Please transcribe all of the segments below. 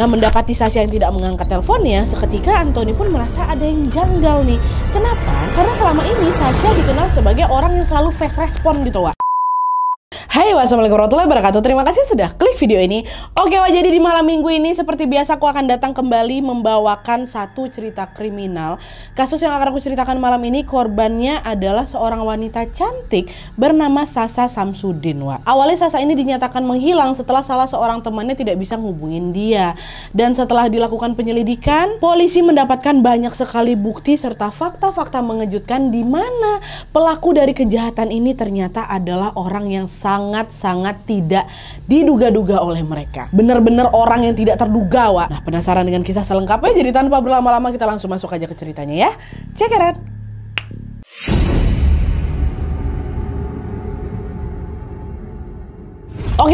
Nah mendapati Sasha yang tidak mengangkat teleponnya, seketika Anthony pun merasa ada yang janggal nih. Kenapa? Karena selama ini Sasha dikenal sebagai orang yang selalu fast respon gitu, Wak. Hai, wassalamualaikum warahmatullahi wabarakatuh. Terima kasih sudah klik video ini. Oke, wah jadi di malam minggu ini seperti biasa aku akan datang kembali membawakan satu cerita kriminal. Kasus yang akan aku ceritakan malam ini korbannya adalah seorang wanita cantik bernama Sasa Samsudin. Wah, awalnya Sasa ini dinyatakan menghilang setelah salah seorang temannya tidak bisa ngubungin dia. Dan setelah dilakukan penyelidikan, polisi mendapatkan banyak sekali bukti serta fakta-fakta mengejutkan di mana pelaku dari kejahatan ini ternyata adalah orang yang sangat sangat-sangat tidak diduga-duga oleh mereka. benar-benar orang yang tidak terduga, Wak. Nah, penasaran dengan kisah selengkapnya? Jadi tanpa berlama-lama kita langsung masuk aja ke ceritanya ya. Check it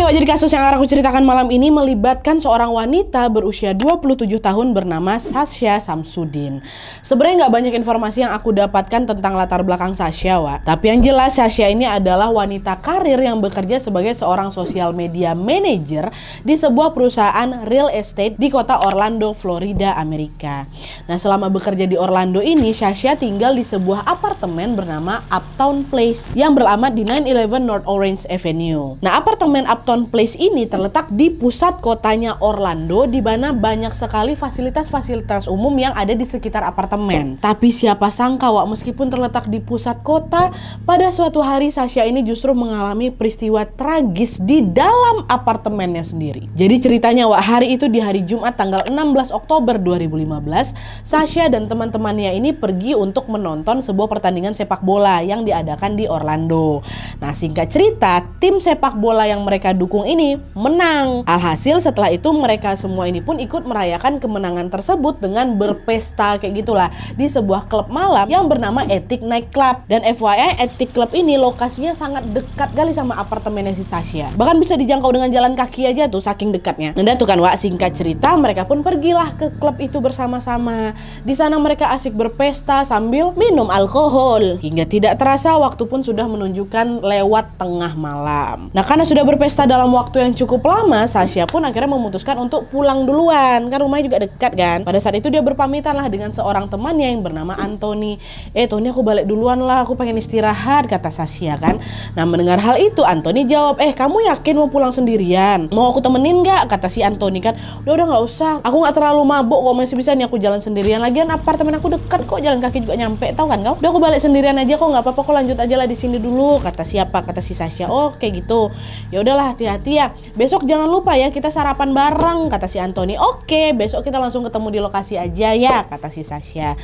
Oke, jadi kasus yang akan aku ceritakan malam ini melibatkan seorang wanita berusia 27 tahun bernama Sasha Samsudin. Sebenarnya nggak banyak informasi yang aku dapatkan tentang latar belakang Sasha, wa. Tapi yang jelas Sasha ini adalah wanita karir yang bekerja sebagai seorang sosial media manager di sebuah perusahaan real estate di kota Orlando, Florida, Amerika. Nah, selama bekerja di Orlando ini, Sasha tinggal di sebuah apartemen bernama Uptown Place yang beralamat di 911 North Orange Avenue. Nah, apartemen Uptown Eaton Place ini terletak di pusat kotanya Orlando di mana banyak sekali fasilitas-fasilitas umum yang ada di sekitar apartemen. Tapi siapa sangka Wak meskipun terletak di pusat kota, pada suatu hari Sasha ini justru mengalami peristiwa tragis di dalam apartemennya sendiri. Jadi ceritanya Wak hari itu di hari Jumat tanggal 16 Oktober 2015, Sasha dan teman-temannya ini pergi untuk menonton sebuah pertandingan sepak bola yang diadakan di Orlando. Nah singkat cerita, tim sepak bola yang mereka dukung pendukung ini menang. Alhasil setelah itu mereka semua ini pun ikut merayakan kemenangan tersebut dengan berpesta kayak gitulah di sebuah klub malam yang bernama Etik Night Club. Dan FYI Etik Club ini lokasinya sangat dekat kali sama apartemennya si Sasha. Bahkan bisa dijangkau dengan jalan kaki aja tuh saking dekatnya. Nanda tuh kan Wak singkat cerita mereka pun pergilah ke klub itu bersama-sama. Di sana mereka asik berpesta sambil minum alkohol hingga tidak terasa waktu pun sudah menunjukkan lewat tengah malam. Nah karena sudah berpesta dalam dalam waktu yang cukup lama, Sasha pun akhirnya memutuskan untuk pulang duluan. Kan rumahnya juga dekat kan. Pada saat itu dia berpamitan lah dengan seorang temannya yang bernama Anthony. Eh Tony aku balik duluan lah, aku pengen istirahat, kata Sasha kan. Nah mendengar hal itu Anthony jawab, eh kamu yakin mau pulang sendirian? Mau aku temenin gak? Kata si Anthony kan, udah udah gak usah. Aku gak terlalu mabuk kok masih bisa nih aku jalan sendirian. Lagian apartemen aku dekat kok jalan kaki juga nyampe tau kan kau? Udah aku balik sendirian aja kok gak apa-apa kok lanjut aja lah di sini dulu kata siapa kata si Sasha. Oh gitu. Ya udahlah hati hati-hati ya. Besok jangan lupa ya kita sarapan bareng, kata si Anthony. Oke, besok kita langsung ketemu di lokasi aja ya, kata si Sasha.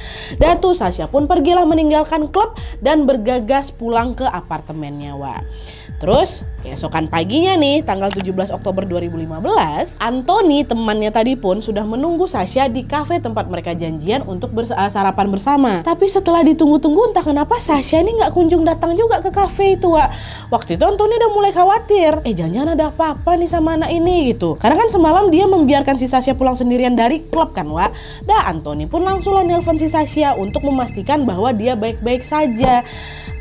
tuh Sasha pun pergilah meninggalkan klub dan bergegas pulang ke apartemennya, Wak. Terus keesokan paginya nih tanggal 17 Oktober 2015, Anthony temannya tadi pun sudah menunggu Sasha di kafe tempat mereka janjian untuk eh, sarapan bersama. Tapi setelah ditunggu-tunggu entah kenapa Sasha ini nggak kunjung datang juga ke kafe itu, Wak. Waktu itu Anthony udah mulai khawatir. Eh jangan-jangan ada apa-apa nih sama anak ini gitu. Karena kan semalam dia membiarkan si Sasha pulang sendirian dari klub kan, Wak. Dah Anthony pun langsung nelpon si Sasha untuk memastikan bahwa dia baik-baik saja.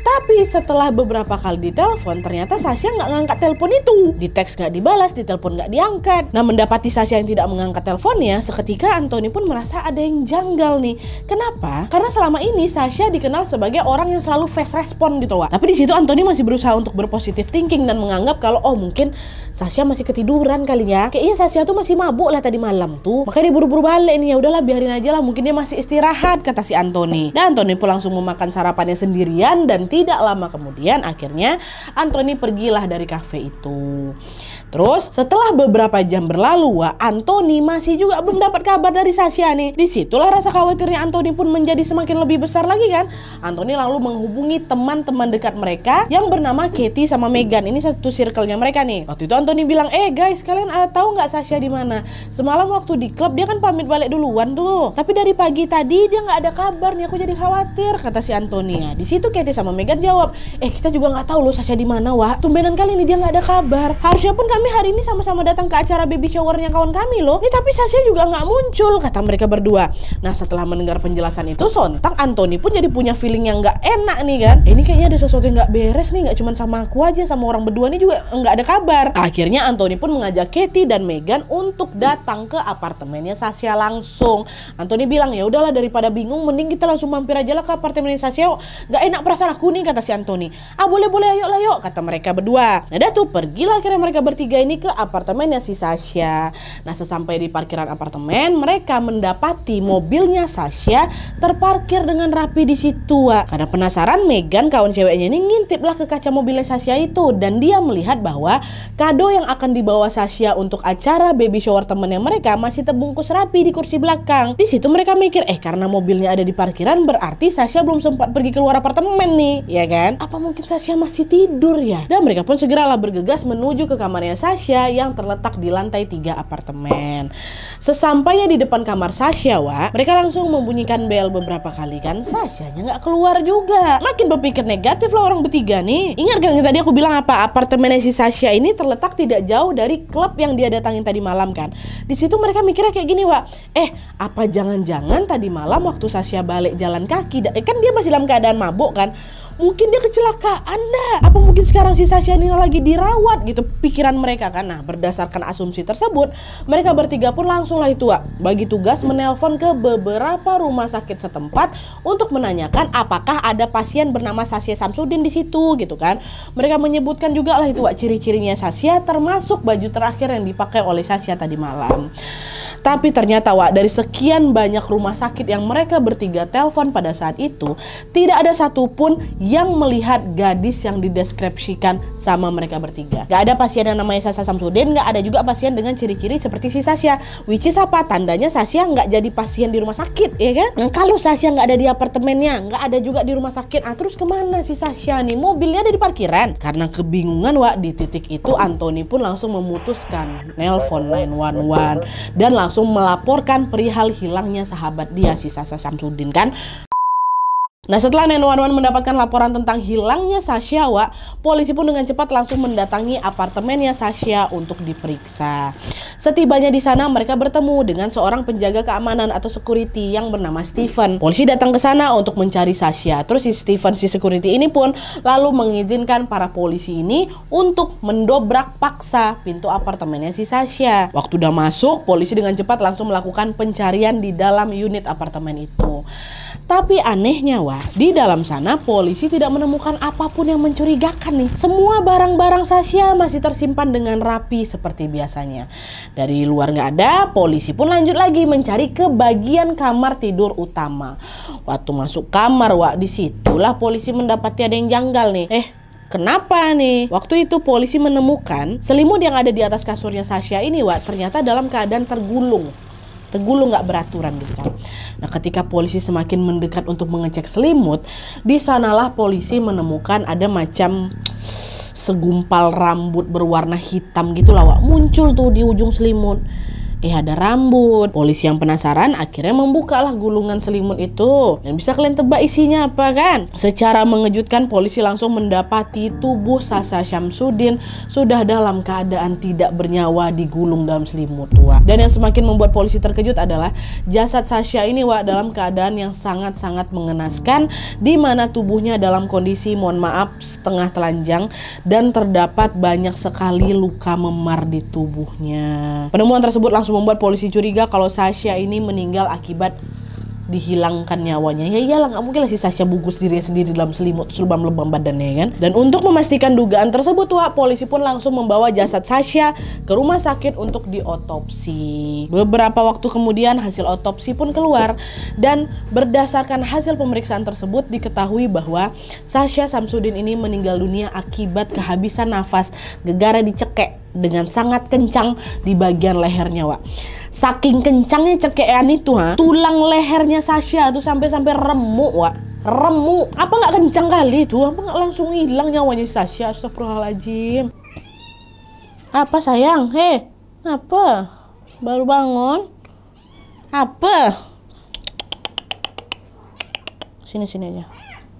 Tapi setelah beberapa kali ditelepon, ternyata Sasha nggak ngangkat telepon itu. Di teks nggak dibalas, di telepon nggak diangkat. Nah mendapati Sasha yang tidak mengangkat teleponnya, seketika Anthony pun merasa ada yang janggal nih. Kenapa? Karena selama ini Sasha dikenal sebagai orang yang selalu fast respon gitu, Wak. Tapi di situ Anthony masih berusaha untuk berpositif thinking dan menganggap kalau oh mungkin Sasha masih ketiduran kali ya. Kayaknya Sasha tuh masih mabuk lah tadi malam tuh. Makanya dia buru-buru balik nih. Ya udahlah biarin aja lah, mungkin dia masih istirahat kata si Anthony. Dan Anthony pun langsung memakan sarapannya sendirian dan tidak lama kemudian akhirnya Anthony pergilah dari kafe itu. Terus setelah beberapa jam berlalu, Wah, Anthony masih juga belum dapat kabar dari Sasha nih. Disitulah rasa khawatirnya Anthony pun menjadi semakin lebih besar lagi kan. Anthony lalu menghubungi teman-teman dekat mereka yang bernama Katie sama Megan. Ini satu circle-nya mereka nih. Waktu itu Anthony bilang, eh guys kalian eh, tahu nggak Sasha di mana? Semalam waktu di klub dia kan pamit balik duluan tuh. Tapi dari pagi tadi dia nggak ada kabar nih. Aku jadi khawatir kata si Anthony. Nah, di situ Katie sama Megan jawab, eh kita juga nggak tahu loh Sasha di mana Wah, Tumbenan kali ini dia nggak ada kabar. Harusnya pun kan kami hari ini sama-sama datang ke acara baby showernya kawan kami loh. ini tapi Sasha juga nggak muncul, kata mereka berdua. Nah setelah mendengar penjelasan itu, sontak Anthony pun jadi punya feeling yang nggak enak nih kan. Eh, ini kayaknya ada sesuatu yang nggak beres nih, nggak cuma sama aku aja, sama orang berdua ini juga nggak ada kabar. Akhirnya Anthony pun mengajak Katie dan Megan untuk datang ke apartemennya Sasha langsung. Anthony bilang ya udahlah daripada bingung, mending kita langsung mampir aja lah ke apartemennya Sasha. Nggak enak perasaan aku nih, kata si Anthony. Ah boleh boleh ayo lah yuk, kata mereka berdua. Nah dah tuh pergilah akhirnya mereka bertiga bertiga ini ke apartemennya si Sasha. Nah, sesampai di parkiran apartemen, mereka mendapati mobilnya Sasha terparkir dengan rapi di situ. Karena penasaran, Megan kawan ceweknya ini ngintiplah ke kaca mobilnya Sasha itu dan dia melihat bahwa kado yang akan dibawa Sasha untuk acara baby shower temennya mereka masih terbungkus rapi di kursi belakang. Di situ mereka mikir, eh karena mobilnya ada di parkiran berarti Sasha belum sempat pergi keluar apartemen nih, ya kan? Apa mungkin Sasha masih tidur ya? Dan mereka pun segeralah bergegas menuju ke kamarnya Sasha yang terletak di lantai tiga apartemen. Sesampainya di depan kamar Sasha, Wak, mereka langsung membunyikan bel beberapa kali kan. Sasha-nya nggak keluar juga. Makin berpikir negatif lah orang bertiga nih. Ingat gak yang tadi aku bilang apa? Apartemennya si Sasha ini terletak tidak jauh dari klub yang dia datangin tadi malam kan. Di situ mereka mikirnya kayak gini, Wak. Eh, apa jangan-jangan tadi malam waktu Sasha balik jalan kaki, eh, kan dia masih dalam keadaan mabuk kan mungkin dia kecelakaan dah apa mungkin sekarang si Sasha ini lagi dirawat gitu pikiran mereka kan nah berdasarkan asumsi tersebut mereka bertiga pun langsung lah itu bagi tugas menelpon ke beberapa rumah sakit setempat untuk menanyakan apakah ada pasien bernama Sasha Samsudin di situ gitu kan mereka menyebutkan juga lah itu ciri-cirinya Sasha termasuk baju terakhir yang dipakai oleh Sasha tadi malam tapi ternyata Wak, dari sekian banyak rumah sakit yang mereka bertiga telpon pada saat itu, tidak ada satupun yang melihat gadis yang dideskripsikan sama mereka bertiga. Gak ada pasien yang namanya Sasha Samsudin, gak ada juga pasien dengan ciri-ciri seperti si Sasha. Which is apa? Tandanya Sasya gak jadi pasien di rumah sakit, ya kan? Nah, kalau Sasya gak ada di apartemennya, gak ada juga di rumah sakit, ah terus kemana si Sasha nih? Mobilnya ada di parkiran. Karena kebingungan, Wak, di titik itu Anthony pun langsung memutuskan nelpon 911 dan langsung melaporkan perihal hilangnya sahabat dia si Sasha Samsudin kan Nah setelah 911 mendapatkan laporan tentang hilangnya Sasha, Wak, polisi pun dengan cepat langsung mendatangi apartemennya Sasha untuk diperiksa. Setibanya di sana mereka bertemu dengan seorang penjaga keamanan atau security yang bernama Steven. Polisi datang ke sana untuk mencari Sasha. Terus si Steven si security ini pun lalu mengizinkan para polisi ini untuk mendobrak paksa pintu apartemennya si Sasha. Waktu udah masuk, polisi dengan cepat langsung melakukan pencarian di dalam unit apartemen itu. Tapi anehnya wah, di dalam sana polisi tidak menemukan apapun yang mencurigakan nih. Semua barang-barang Sasha masih tersimpan dengan rapi seperti biasanya. Dari luar nggak ada, polisi pun lanjut lagi mencari ke bagian kamar tidur utama. Waktu masuk kamar wah, disitulah polisi mendapati ada yang janggal nih. Eh, Kenapa nih? Waktu itu polisi menemukan selimut yang ada di atas kasurnya Sasha ini, Wak, ternyata dalam keadaan tergulung lo nggak beraturan gitu kan. Nah ketika polisi semakin mendekat untuk mengecek selimut, di sanalah polisi menemukan ada macam segumpal rambut berwarna hitam gitu lah Wak. muncul tuh di ujung selimut eh ada rambut. Polisi yang penasaran akhirnya membukalah gulungan selimut itu. Dan bisa kalian tebak isinya apa kan? Secara mengejutkan polisi langsung mendapati tubuh Sasa Syamsuddin sudah dalam keadaan tidak bernyawa digulung dalam selimut tua. Dan yang semakin membuat polisi terkejut adalah jasad Sasha ini Wak dalam keadaan yang sangat-sangat mengenaskan di mana tubuhnya dalam kondisi mohon maaf setengah telanjang dan terdapat banyak sekali luka memar di tubuhnya. Penemuan tersebut langsung membuat polisi curiga kalau Sasha ini meninggal akibat dihilangkan nyawanya ya iyalah nggak mungkin lah si Sasha bungkus dirinya sendiri dalam selimut selubam lebam badannya kan dan untuk memastikan dugaan tersebut wah polisi pun langsung membawa jasad Sasha ke rumah sakit untuk diotopsi beberapa waktu kemudian hasil otopsi pun keluar dan berdasarkan hasil pemeriksaan tersebut diketahui bahwa Sasha Samsudin ini meninggal dunia akibat kehabisan nafas gegara dicekek dengan sangat kencang di bagian lehernya Wak saking kencangnya cekean itu ha tulang lehernya Sasha tuh sampai-sampai remuk wa remuk apa nggak kencang kali itu apa nggak langsung hilang nyawanya Sasha astagfirullahaladzim apa sayang He? apa baru bangun apa sini sini aja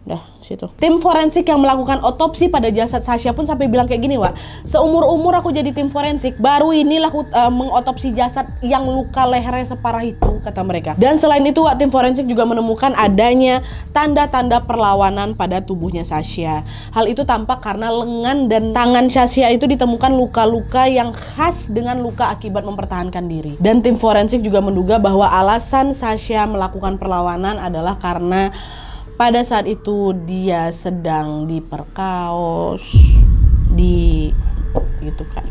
Dah, situ. Tim forensik yang melakukan otopsi pada jasad Sasha pun sampai bilang kayak gini, Wak. Seumur-umur aku jadi tim forensik, baru inilah aku uh, mengotopsi jasad yang luka lehernya separah itu, kata mereka. Dan selain itu, Wak, tim forensik juga menemukan adanya tanda-tanda perlawanan pada tubuhnya Sasha. Hal itu tampak karena lengan dan tangan Sasha itu ditemukan luka-luka yang khas dengan luka akibat mempertahankan diri. Dan tim forensik juga menduga bahwa alasan Sasha melakukan perlawanan adalah karena pada saat itu dia sedang diperkaos di gitu kan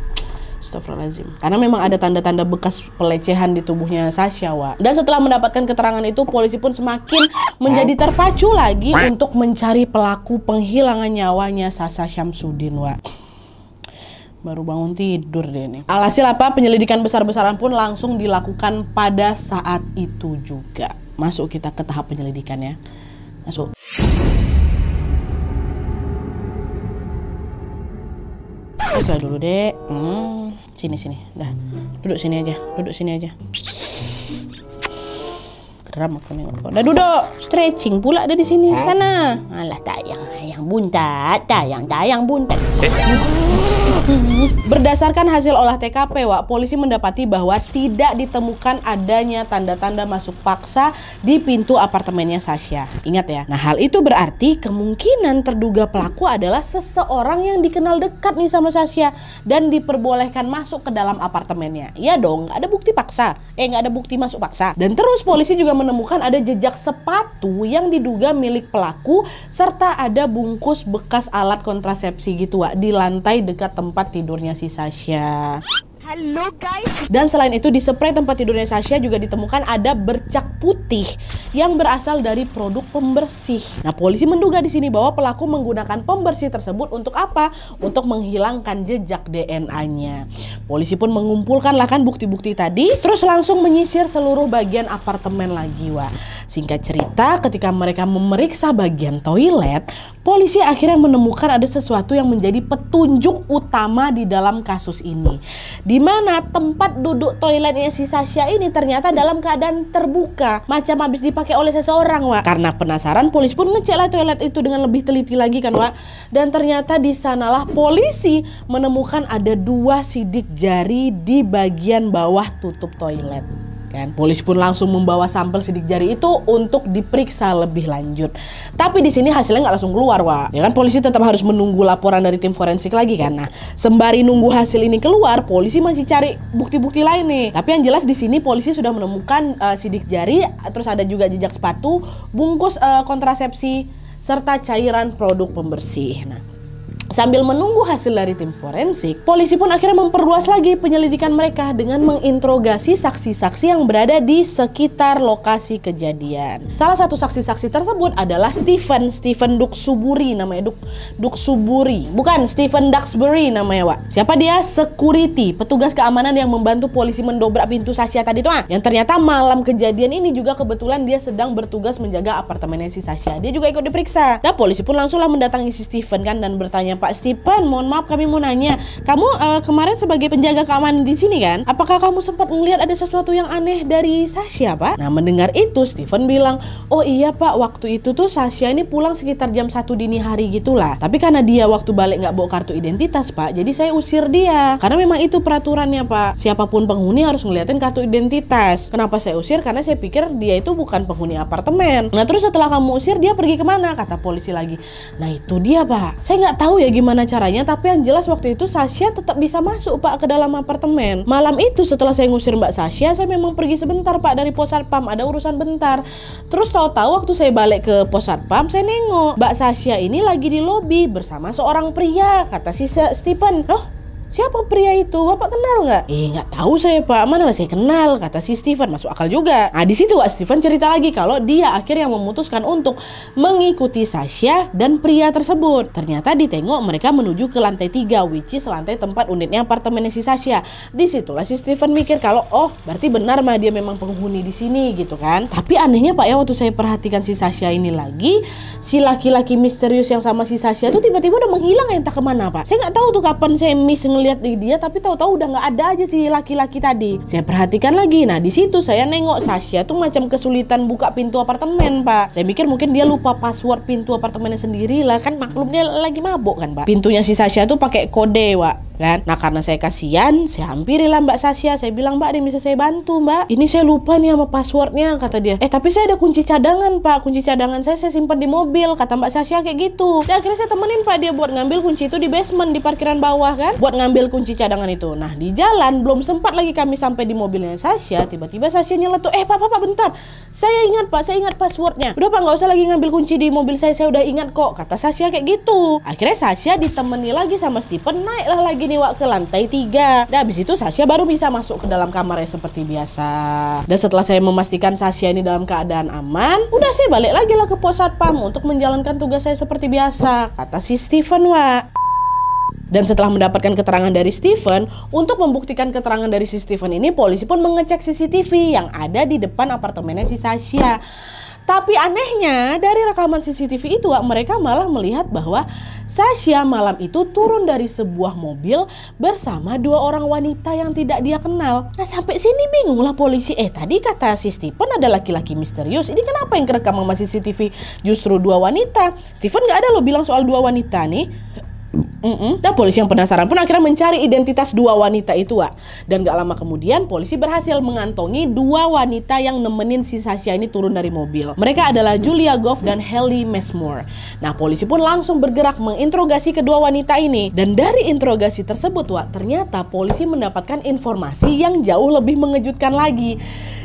Astagfirullahaladzim. Karena memang ada tanda-tanda bekas pelecehan di tubuhnya Sasha, Wa. Dan setelah mendapatkan keterangan itu, polisi pun semakin menjadi terpacu lagi untuk mencari pelaku penghilangan nyawanya Sasa Syamsuddin, Wa baru bangun tidur deh ini. Alhasil apa penyelidikan besar-besaran pun langsung dilakukan pada saat itu juga. Masuk kita ke tahap penyelidikan ya. 他说。Selalu dulu dek. Hmm, sini sini. Dah. Duduk sini aja. Duduk sini aja. geram aku nengok kau. Dah duduk. Stretching pula ada di sini. Oh. Sana. Alah tayang. Tayang buntat. Tayang, tayang buntat. Eh. Berdasarkan hasil olah TKP, Wak, polisi mendapati bahwa tidak ditemukan adanya tanda-tanda masuk paksa di pintu apartemennya Sasha. Ingat ya. Nah, hal itu berarti kemungkinan terduga pelaku adalah seseorang yang dikenal dekat nih sama Sasha dan diperbolehkan masuk ke dalam apartemennya. Iya dong, ada bukti paksa. Eh, nggak ada bukti masuk paksa. Dan terus polisi juga menemukan ada jejak sepatu yang diduga milik pelaku serta ada bungkus bekas alat kontrasepsi gitu Wak di lantai dekat tempat tidurnya si Sasha. Halo guys. Dan selain itu di spray tempat tidurnya Sasha juga ditemukan ada bercak putih yang berasal dari produk pembersih. Nah, polisi menduga di sini bahwa pelaku menggunakan pembersih tersebut untuk apa? Untuk menghilangkan jejak DNA-nya. Polisi pun mengumpulkan lah kan bukti-bukti tadi, terus langsung menyisir seluruh bagian apartemen lagi, Wah. Singkat cerita, ketika mereka memeriksa bagian toilet, Polisi akhirnya menemukan ada sesuatu yang menjadi petunjuk utama di dalam kasus ini. Di mana tempat duduk toiletnya si Sasha ini ternyata dalam keadaan terbuka, macam habis dipakai oleh seseorang, Wak. Karena penasaran, polisi pun ngecek lah toilet itu dengan lebih teliti lagi kan, Wak. Dan ternyata di sanalah polisi menemukan ada dua sidik jari di bagian bawah tutup toilet kan. Polisi pun langsung membawa sampel sidik jari itu untuk diperiksa lebih lanjut. Tapi di sini hasilnya nggak langsung keluar, Wak. Ya kan polisi tetap harus menunggu laporan dari tim forensik lagi kan. Nah, sembari nunggu hasil ini keluar, polisi masih cari bukti-bukti lain nih. Tapi yang jelas di sini polisi sudah menemukan uh, sidik jari, terus ada juga jejak sepatu, bungkus uh, kontrasepsi serta cairan produk pembersih. Nah, Sambil menunggu hasil dari tim forensik, polisi pun akhirnya memperluas lagi penyelidikan mereka dengan menginterogasi saksi-saksi yang berada di sekitar lokasi kejadian. Salah satu saksi-saksi tersebut adalah Stephen, Stephen Duxuburi namanya Duk Duksuburi. Bukan Stephen Duxbury namanya, Wak. Siapa dia? Security, petugas keamanan yang membantu polisi mendobrak pintu Sasha tadi tuh. Ah. Yang ternyata malam kejadian ini juga kebetulan dia sedang bertugas menjaga apartemennya si Sasha. Dia juga ikut diperiksa. Nah, polisi pun langsunglah mendatangi si Stephen kan dan bertanya Pak Stephen mohon maaf kami mau nanya, kamu uh, kemarin sebagai penjaga keamanan di sini kan? Apakah kamu sempat melihat ada sesuatu yang aneh dari Sasha, Pak? Nah, mendengar itu Stephen bilang, "Oh iya, Pak, waktu itu tuh Sasha ini pulang sekitar jam satu dini hari gitulah. Tapi karena dia waktu balik nggak bawa kartu identitas, Pak, jadi saya usir dia. Karena memang itu peraturannya, Pak. Siapapun penghuni harus ngeliatin kartu identitas. Kenapa saya usir? Karena saya pikir dia itu bukan penghuni apartemen. Nah, terus setelah kamu usir dia pergi kemana? Kata polisi lagi. Nah, itu dia, Pak. Saya nggak tahu ya kayak gimana caranya tapi yang jelas waktu itu Sasha tetap bisa masuk pak ke dalam apartemen malam itu setelah saya ngusir mbak Sasha saya memang pergi sebentar pak dari pos Pam ada urusan bentar terus tahu-tahu waktu saya balik ke pos Pam saya nengok mbak Sasha ini lagi di lobi bersama seorang pria kata si Stephen loh siapa pria itu? Bapak kenal nggak? Eh nggak tahu saya pak, mana lah saya kenal, kata si Steven. Masuk akal juga. Nah di situ Wak Steven cerita lagi kalau dia akhirnya memutuskan untuk mengikuti Sasha dan pria tersebut. Ternyata ditengok mereka menuju ke lantai tiga, which is lantai tempat unitnya apartemen si Sasha. Disitulah si Steven mikir kalau oh berarti benar mah dia memang penghuni di sini gitu kan. Tapi anehnya pak ya waktu saya perhatikan si Sasha ini lagi, si laki-laki misterius yang sama si Sasha itu tiba-tiba udah menghilang entah kemana pak. Saya nggak tahu tuh kapan saya miss ngelihat di dia tapi tahu-tahu udah nggak ada aja si laki-laki tadi saya perhatikan lagi nah di situ saya nengok Sasha tuh macam kesulitan buka pintu apartemen pak saya mikir mungkin dia lupa password pintu apartemennya sendiri lah kan maklumnya lagi mabok kan pak pintunya si Sasha tuh pakai kode pak kan nah karena saya kasihan saya lah mbak Sasya saya bilang mbak ada bisa saya bantu mbak ini saya lupa nih sama passwordnya kata dia eh tapi saya ada kunci cadangan pak kunci cadangan saya saya simpan di mobil kata mbak Sasya kayak gitu saya akhirnya saya temenin pak dia buat ngambil kunci itu di basement di parkiran bawah kan buat ngambil kunci cadangan itu nah di jalan belum sempat lagi kami sampai di mobilnya Sasya tiba-tiba Sasya nyeletuk eh pak pak pak bentar saya ingat pak saya ingat passwordnya udah pak nggak usah lagi ngambil kunci di mobil saya saya udah ingat kok kata Sasya kayak gitu akhirnya Sasya ditemani lagi sama Stephen naiklah lagi ini Wak ke lantai tiga. Dan habis itu Sasha baru bisa masuk ke dalam kamarnya seperti biasa. Dan setelah saya memastikan Sasha ini dalam keadaan aman, udah saya balik lagi lah ke pos satpam untuk menjalankan tugas saya seperti biasa, kata si Steven Wak. Dan setelah mendapatkan keterangan dari Steven, untuk membuktikan keterangan dari si Steven ini, polisi pun mengecek CCTV yang ada di depan apartemennya si Sasha. Tapi anehnya dari rekaman CCTV itu mereka malah melihat bahwa Sasha malam itu turun dari sebuah mobil bersama dua orang wanita yang tidak dia kenal. Nah sampai sini bingung lah polisi. Eh tadi kata si Stephen ada laki-laki misterius. Ini kenapa yang kerekam sama CCTV justru dua wanita? Stephen gak ada loh bilang soal dua wanita nih. Mm-mm. Nah polisi yang penasaran pun akhirnya mencari identitas dua wanita itu Wak. Dan gak lama kemudian polisi berhasil mengantongi dua wanita yang nemenin si Sasha ini turun dari mobil. Mereka adalah Julia Goff dan Helly Mesmore. Nah polisi pun langsung bergerak menginterogasi kedua wanita ini. Dan dari interogasi tersebut Wak ternyata polisi mendapatkan informasi yang jauh lebih mengejutkan lagi.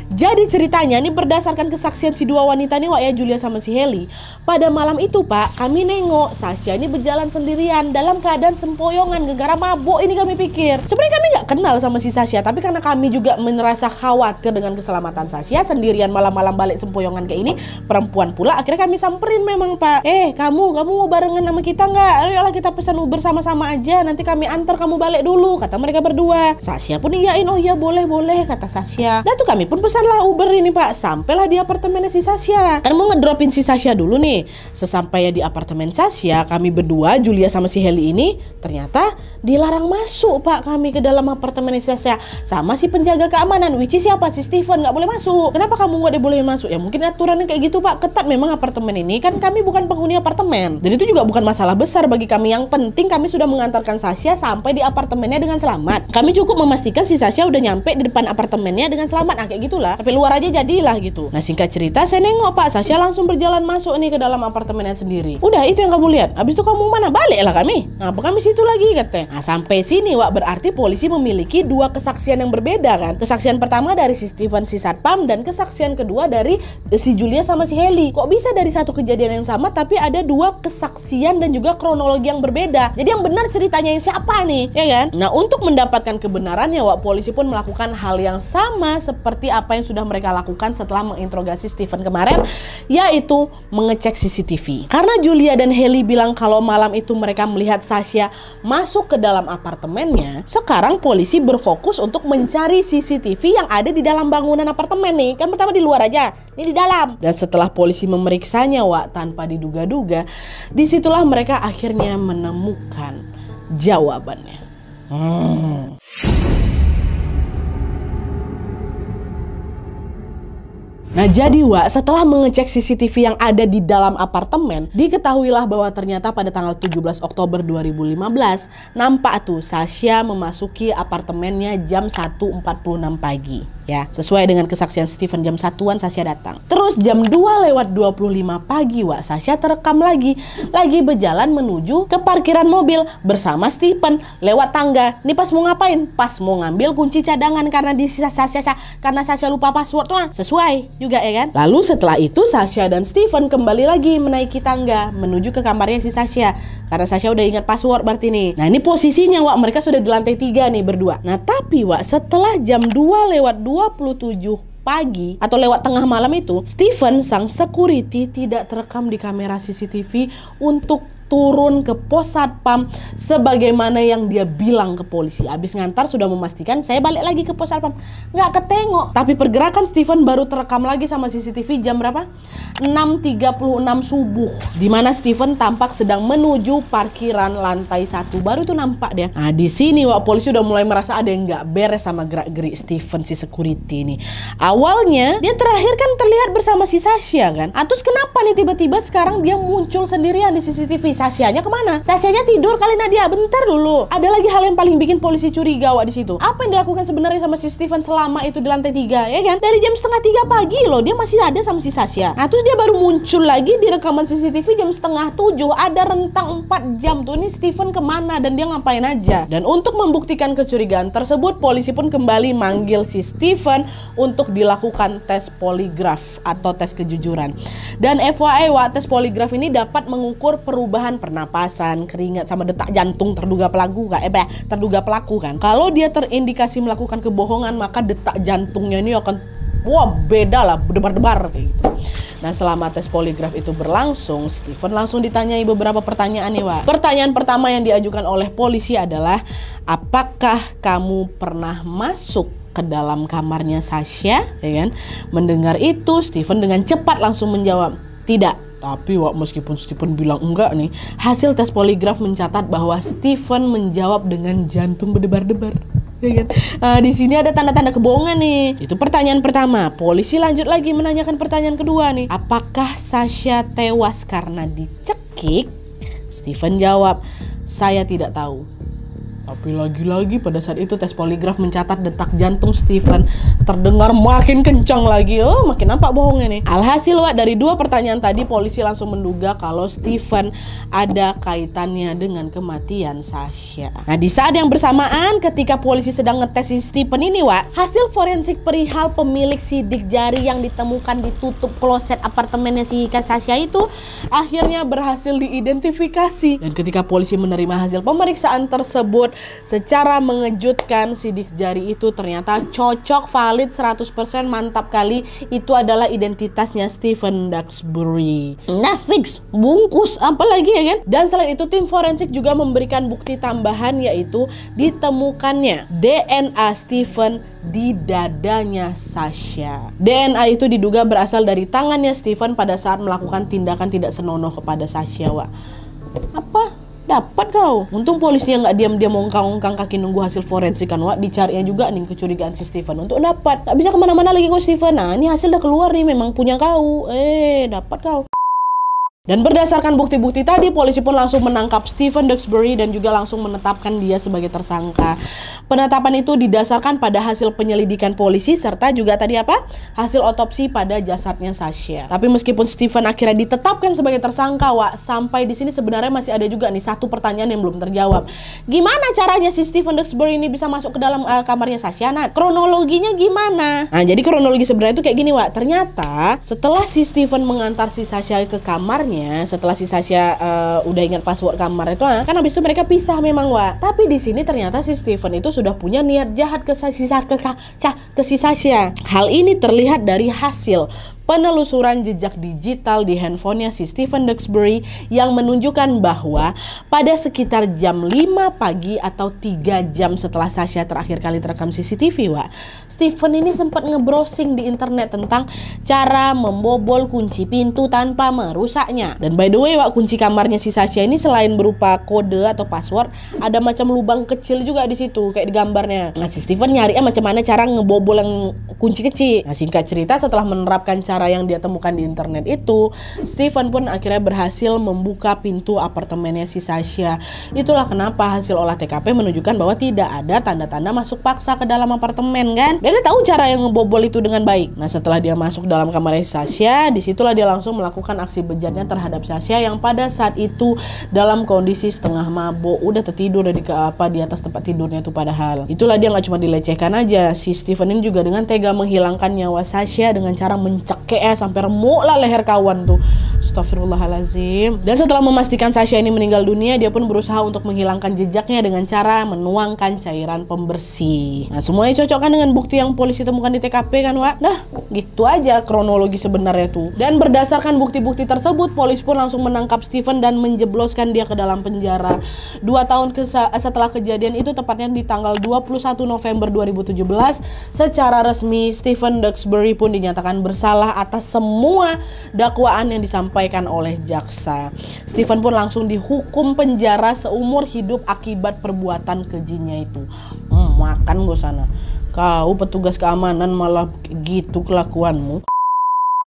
Jadi ceritanya ini berdasarkan kesaksian si dua wanita nih Wak ya Julia sama si Heli. Pada malam itu Pak, kami nengok Sasha ini berjalan sendirian dalam keadaan sempoyongan gegara mabuk ini kami pikir. Sebenarnya kami nggak kenal sama si Sasha, tapi karena kami juga merasa khawatir dengan keselamatan Sasha sendirian malam-malam balik sempoyongan kayak ini, perempuan pula akhirnya kami samperin memang Pak. Eh, kamu, kamu mau barengan sama kita nggak? Ayolah kita pesan Uber sama-sama aja, nanti kami antar kamu balik dulu, kata mereka berdua. Sasha pun iyain, oh iya boleh boleh, kata Sasha. Nah tuh kami pun pesan pesanlah Uber ini pak, sampailah di apartemennya si Sasha. Kan mau ngedropin si Sasha dulu nih. Sesampainya di apartemen Sasha, kami berdua, Julia sama si Heli ini, ternyata dilarang masuk pak kami ke dalam apartemen si Sasha. Sama si penjaga keamanan, which is siapa? Si Steven, gak boleh masuk. Kenapa kamu nggak boleh masuk? Ya mungkin aturannya kayak gitu pak, ketat memang apartemen ini. Kan kami bukan penghuni apartemen. Dan itu juga bukan masalah besar bagi kami. Yang penting kami sudah mengantarkan Sasha sampai di apartemennya dengan selamat. Kami cukup memastikan si Sasha udah nyampe di depan apartemennya dengan selamat. Nah kayak gitulah tapi tapi luar aja jadilah gitu nah singkat cerita saya nengok pak Sasha langsung berjalan masuk nih ke dalam apartemennya sendiri udah itu yang kamu lihat abis itu kamu mana balik lah kami ngapa kami situ lagi katanya nah sampai sini wak berarti polisi memiliki dua kesaksian yang berbeda kan kesaksian pertama dari si Steven si Satpam dan kesaksian kedua dari eh, si Julia sama si Heli kok bisa dari satu kejadian yang sama tapi ada dua kesaksian dan juga kronologi yang berbeda jadi yang benar ceritanya yang siapa nih ya kan nah untuk mendapatkan kebenarannya wak polisi pun melakukan hal yang sama seperti apa yang sudah mereka lakukan setelah menginterogasi Stephen kemarin, yaitu mengecek CCTV. Karena Julia dan Haley bilang kalau malam itu mereka melihat Sasha masuk ke dalam apartemennya, sekarang polisi berfokus untuk mencari CCTV yang ada di dalam bangunan apartemen nih. Kan pertama di luar aja, ini di dalam. Dan setelah polisi memeriksanya, Wak, tanpa diduga-duga, disitulah mereka akhirnya menemukan jawabannya. Hmm. Nah jadi Wak, setelah mengecek CCTV yang ada di dalam apartemen, diketahuilah bahwa ternyata pada tanggal 17 Oktober 2015, nampak tuh Sasha memasuki apartemennya jam 1.46 pagi ya. Sesuai dengan kesaksian Steven jam satuan Sasha datang. Terus jam 2 lewat 25 pagi Wak Sasha terekam lagi. Lagi berjalan menuju ke parkiran mobil bersama Steven lewat tangga. Nih pas mau ngapain? Pas mau ngambil kunci cadangan karena di sisa Sasha karena Sasha lupa password tuh sesuai juga ya kan? Lalu setelah itu Sasha dan Steven kembali lagi menaiki tangga menuju ke kamarnya si Sasha karena Sasha udah ingat password berarti nih. Nah ini posisinya Wak mereka sudah di lantai tiga nih berdua. Nah tapi Wak setelah jam 2 lewat 27 pagi atau lewat tengah malam itu, Steven sang security tidak terekam di kamera CCTV untuk turun ke pos satpam sebagaimana yang dia bilang ke polisi. Abis ngantar sudah memastikan saya balik lagi ke pos satpam. Nggak ketengok. Tapi pergerakan Steven baru terekam lagi sama CCTV jam berapa? 6.36 subuh. Dimana Steven tampak sedang menuju parkiran lantai satu. Baru tuh nampak dia. Nah di sini wak polisi udah mulai merasa ada yang nggak beres sama gerak gerik Steven si security ini. Awalnya dia terakhir kan terlihat bersama si Sasha kan. Atus nah, kenapa nih tiba-tiba sekarang dia muncul sendirian di CCTV? Sasyanya kemana? Sasyanya tidur kali Nadia, bentar dulu. Ada lagi hal yang paling bikin polisi curiga wak di situ. Apa yang dilakukan sebenarnya sama si Steven selama itu di lantai tiga, ya kan? Dari jam setengah tiga pagi loh, dia masih ada sama si Sasia. Nah, terus dia baru muncul lagi di rekaman CCTV jam setengah tujuh. Ada rentang 4 jam tuh ini Steven kemana dan dia ngapain aja. Dan untuk membuktikan kecurigaan tersebut, polisi pun kembali manggil si Steven untuk dilakukan tes poligraf atau tes kejujuran. Dan FYI, wak, tes poligraf ini dapat mengukur perubahan pernapasan, keringat sama detak jantung terduga pelaku kan? Eh, bah, terduga pelaku kan. Kalau dia terindikasi melakukan kebohongan, maka detak jantungnya ini akan wah beda lah, debar-debar kayak gitu. Nah selama tes poligraf itu berlangsung, Stephen langsung ditanyai beberapa pertanyaan nih Wak. Pertanyaan pertama yang diajukan oleh polisi adalah, apakah kamu pernah masuk ke dalam kamarnya Sasha? Ya kan? Mendengar itu, Stephen dengan cepat langsung menjawab, tidak tapi Wak, meskipun Stephen bilang enggak nih, hasil tes poligraf mencatat bahwa Stephen menjawab dengan jantung berdebar-debar. Ya kan? eh, di sini ada tanda-tanda kebohongan nih. Itu pertanyaan pertama. Polisi lanjut lagi menanyakan pertanyaan kedua nih. Apakah Sasha tewas karena dicekik? Stephen jawab, saya tidak tahu. Tapi lagi-lagi pada saat itu tes poligraf mencatat detak jantung Stephen terdengar makin kencang lagi. Oh, makin nampak bohongnya nih. Alhasil, Wak, dari dua pertanyaan tadi polisi langsung menduga kalau Stephen ada kaitannya dengan kematian Sasha. Nah, di saat yang bersamaan ketika polisi sedang ngetes si Stephen ini, Wak, hasil forensik perihal pemilik sidik jari yang ditemukan di tutup kloset apartemennya si Sasha itu akhirnya berhasil diidentifikasi. Dan ketika polisi menerima hasil pemeriksaan tersebut, secara mengejutkan sidik jari itu ternyata cocok, valid 100% mantap kali. Itu adalah identitasnya Stephen Duxbury. Nah, fix bungkus apa lagi ya kan? Dan selain itu tim forensik juga memberikan bukti tambahan yaitu ditemukannya DNA Stephen di dadanya Sasha. DNA itu diduga berasal dari tangannya Stephen pada saat melakukan tindakan tidak senonoh kepada Sasha, Wak. Apa? dapat kau. Untung polisinya nggak diam-diam ongkang-ongkang kaki nunggu hasil forensik kan, Wak. Dicarinya juga nih kecurigaan si Steven untuk dapat. Nggak bisa kemana-mana lagi kok Steven. Nah, ini hasil udah keluar nih memang punya kau. Eh, dapat kau. Dan berdasarkan bukti-bukti tadi, polisi pun langsung menangkap Stephen Duxbury dan juga langsung menetapkan dia sebagai tersangka. Penetapan itu didasarkan pada hasil penyelidikan polisi serta juga tadi apa? Hasil otopsi pada jasadnya Sasha. Tapi meskipun Stephen akhirnya ditetapkan sebagai tersangka, Wak, sampai di sini sebenarnya masih ada juga nih satu pertanyaan yang belum terjawab. Gimana caranya si Stephen Duxbury ini bisa masuk ke dalam uh, kamarnya Sasha? Nah, kronologinya gimana? Nah, jadi kronologi sebenarnya itu kayak gini, Wak. Ternyata setelah si Stephen mengantar si Sasha ke kamarnya, akhirnya setelah si Sasha uh, udah ingat password kamar itu ah, kan habis itu mereka pisah memang wa tapi di sini ternyata si Steven itu sudah punya niat jahat ke Sasha ke, ke, ke si Sasha hal ini terlihat dari hasil penelusuran jejak digital di handphonenya si Stephen Duxbury yang menunjukkan bahwa pada sekitar jam 5 pagi atau 3 jam setelah Sasha terakhir kali terekam CCTV, Wak, Stephen ini sempat ngebrowsing di internet tentang cara membobol kunci pintu tanpa merusaknya. Dan by the way, Wak, kunci kamarnya si Sasha ini selain berupa kode atau password, ada macam lubang kecil juga di situ kayak di gambarnya. Nah, si Stephen nyari eh, macam mana cara ngebobol yang kunci kecil. Nah, singkat cerita setelah menerapkan cara cara yang dia temukan di internet itu, Steven pun akhirnya berhasil membuka pintu apartemennya si Sasha. Itulah kenapa hasil olah TKP menunjukkan bahwa tidak ada tanda-tanda masuk paksa ke dalam apartemen kan. Dia tahu cara yang ngebobol itu dengan baik. Nah setelah dia masuk dalam kamar si Sasha, disitulah dia langsung melakukan aksi bejatnya terhadap Sasha yang pada saat itu dalam kondisi setengah mabuk, udah tertidur dari ke apa di atas tempat tidurnya itu padahal. Itulah dia nggak cuma dilecehkan aja, si Steven ini juga dengan tega menghilangkan nyawa Sasha dengan cara mencek kayak sampai remuk lah leher kawan tuh. Astagfirullahalazim. Dan setelah memastikan Sasha ini meninggal dunia, dia pun berusaha untuk menghilangkan jejaknya dengan cara menuangkan cairan pembersih. Nah, semuanya cocokkan dengan bukti yang polisi temukan di TKP kan, Wak? Nah, gitu aja kronologi sebenarnya tuh. Dan berdasarkan bukti-bukti tersebut, polisi pun langsung menangkap Steven dan menjebloskan dia ke dalam penjara. Dua tahun setelah kejadian itu, tepatnya di tanggal 21 November 2017, secara resmi Stephen Duxbury pun dinyatakan bersalah atas semua dakwaan yang disampaikan oleh jaksa. Stephen pun langsung dihukum penjara seumur hidup akibat perbuatan kejinya itu. Hmm, makan gue sana. Kau petugas keamanan malah gitu kelakuanmu.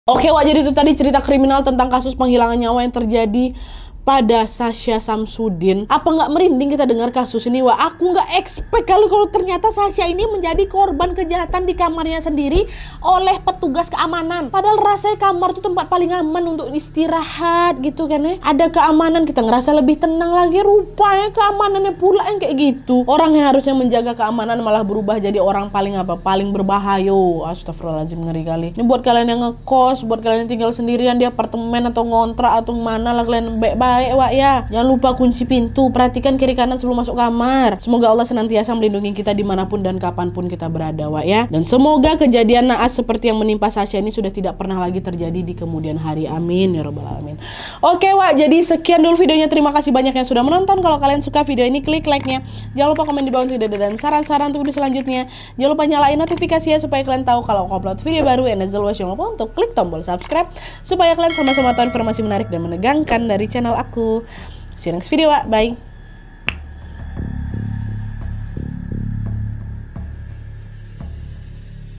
Oke, wah jadi itu tadi cerita kriminal tentang kasus penghilangan nyawa yang terjadi pada Sasha Samsudin. Apa nggak merinding kita dengar kasus ini? Wah, aku nggak expect kalau kalau ternyata Sasha ini menjadi korban kejahatan di kamarnya sendiri oleh petugas keamanan. Padahal rasanya kamar itu tempat paling aman untuk istirahat gitu kan ya. Ada keamanan kita ngerasa lebih tenang lagi. Rupanya keamanannya pula yang kayak gitu. Orang yang harusnya menjaga keamanan malah berubah jadi orang paling apa? Paling berbahaya. Astagfirullahaladzim ngeri kali. Ini buat kalian yang ngekos, buat kalian yang tinggal sendirian di apartemen atau ngontrak atau mana lah kalian baik baik Wak ya. Jangan lupa kunci pintu, perhatikan kiri kanan sebelum masuk kamar. Semoga Allah senantiasa melindungi kita dimanapun dan kapanpun kita berada Wak ya. Dan semoga kejadian naas seperti yang menimpa Sasha ini sudah tidak pernah lagi terjadi di kemudian hari. Amin ya robbal alamin. Oke Wak, jadi sekian dulu videonya. Terima kasih banyak yang sudah menonton. Kalau kalian suka video ini klik like-nya. Jangan lupa komen di bawah untuk ide dan saran-saran untuk video selanjutnya. Jangan lupa nyalain notifikasi ya supaya kalian tahu kalau aku upload video baru. And as always, jangan lupa untuk klik tombol subscribe supaya kalian sama-sama tahu informasi menarik dan menegangkan dari channel aku aku. See you next video, Bye.